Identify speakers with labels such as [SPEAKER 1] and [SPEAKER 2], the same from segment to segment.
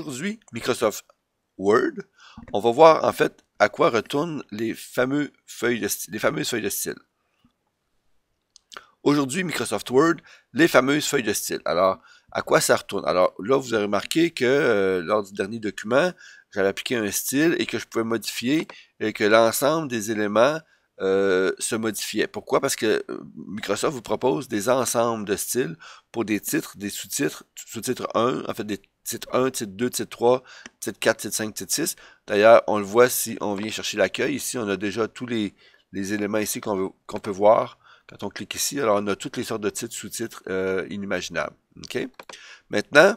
[SPEAKER 1] aujourd'hui, Microsoft Word, on va voir en fait à quoi retournent les, fameux feuilles de les fameuses feuilles de style. Aujourd'hui, Microsoft Word, les fameuses feuilles de style. Alors, à quoi ça retourne? Alors là, vous avez remarqué que euh, lors du dernier document, j'avais appliqué un style et que je pouvais modifier et que l'ensemble des éléments euh, se modifiait. Pourquoi? Parce que euh, Microsoft vous propose des ensembles de styles pour des titres, des sous-titres, sous titres 1, en fait des titre 1, titre 2, titre 3, titre 4, titre 5, titre 6. D'ailleurs, on le voit si on vient chercher l'accueil. Ici, on a déjà tous les, éléments ici qu'on peut voir quand on clique ici. Alors, on a toutes les sortes de titres, sous-titres euh, inimaginables. Maintenant,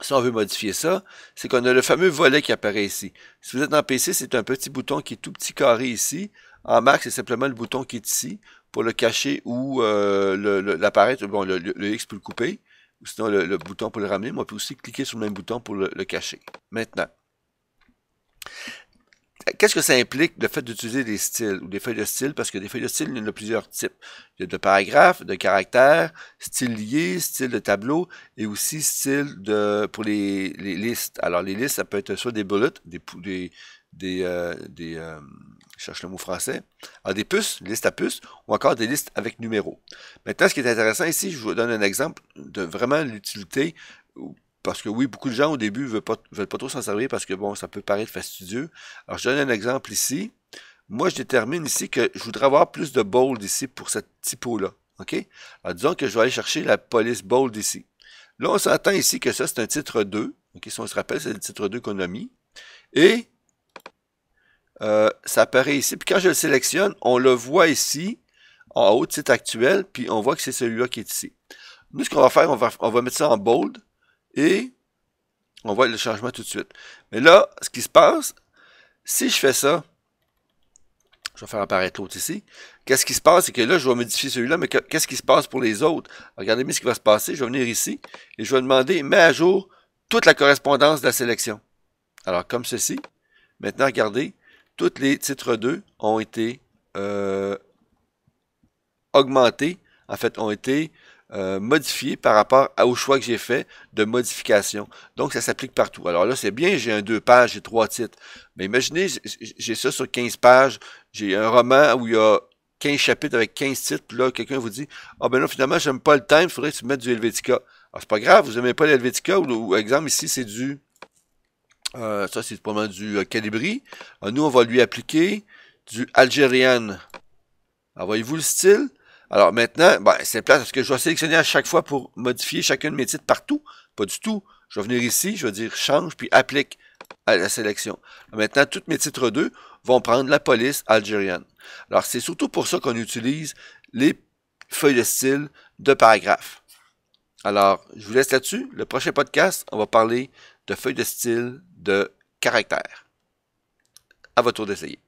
[SPEAKER 1] si on veut modifier ça, c'est qu'on a le fameux volet qui apparaît ici. Si vous êtes en PC, c'est un petit bouton qui est tout petit carré ici. En Mac, c'est simplement le bouton qui est ici pour le cacher ou euh, l'apparaître. bon, le, le, X peut le couper ou sinon le, bouton pour le ramener, Moi, on peut aussi cliquer sur le même bouton pour le, cacher. Maintenant, qu'est-ce que ça implique le fait d'utiliser des styles ou des feuilles de style? Parce que des feuilles de style, il y en a plusieurs types. Il y a de paragraphes, de caractères, styles liés, styles de tableau et aussi style de, pour les, listes. Alors, les listes, ça peut être soit des bullets, des, des, des, euh, des je euh, cherche le mot français, à des puces, listes à puces, ou encore des listes avec numéros. Maintenant, ce qui est intéressant ici, je vous donne un exemple de vraiment l'utilité, parce que oui, beaucoup de gens au début ne veulent pas, veulent pas trop s'en servir parce que bon, ça peut paraître fastidieux. Alors, je donne un exemple ici. Moi, je détermine ici que je voudrais avoir plus de bold ici pour cette typo-là. OK? Alors, disons que je vais aller chercher la police bold ici. Là, on s'entend ici que ça, c'est un titre 2. OK? Si on se rappelle, c'est le titre 2 qu'on a mis. Et euh, ça apparaît ici. Puis quand je le sélectionne, on le voit ici, en haut, site actuel, puis on voit que c'est celui-là qui est ici. Nous, ce qu'on va faire, on va, on va mettre ça en bold, et on voit le changement tout de suite. Mais là, ce qui se passe, si je fais ça, je vais faire apparaître l'autre ici. Qu'est-ce qui se passe? C'est que là, je vais modifier celui-là, mais qu'est-ce qui se passe pour les autres? Regardez bien ce qui va se passer. Je vais venir ici et je vais demander « Mets à jour toute la correspondance de la sélection ». Alors, comme ceci. Maintenant, regardez, tous les titres 2 ont été euh, augmentés, en fait, ont été euh, modifiés par rapport au choix que j'ai fait de modification. Donc, ça s'applique partout. Alors là, c'est bien, j'ai un deux pages, j'ai trois titres. Mais imaginez, j'ai ça sur 15 pages, j'ai un roman où il y a 15 chapitres avec 15 titres, puis là, quelqu'un vous dit « Ah ben non, finalement, j'aime pas le thème, il faudrait que tu mettes du Helvetica. » Alors, ah, c'est pas grave, vous aimez pas l'Helvetica, ou, ou exemple, ici, c'est du euh, ça, c'est probablement du euh, Calibri. Euh, nous, on va lui appliquer du Algérien. Voyez-vous le style? Alors maintenant, ben, c'est plat parce que je vais sélectionner à chaque fois pour modifier chacun de mes titres partout. Pas du tout. Je vais venir ici, je vais dire change, puis applique à la sélection. maintenant, tous mes titres 2 vont prendre la police algérienne. Alors, c'est surtout pour ça qu'on utilise les feuilles de style de paragraphe. Alors, je vous laisse là-dessus. Le prochain podcast, on va parler de feuilles de style, de caractères. À votre tour d'essayer.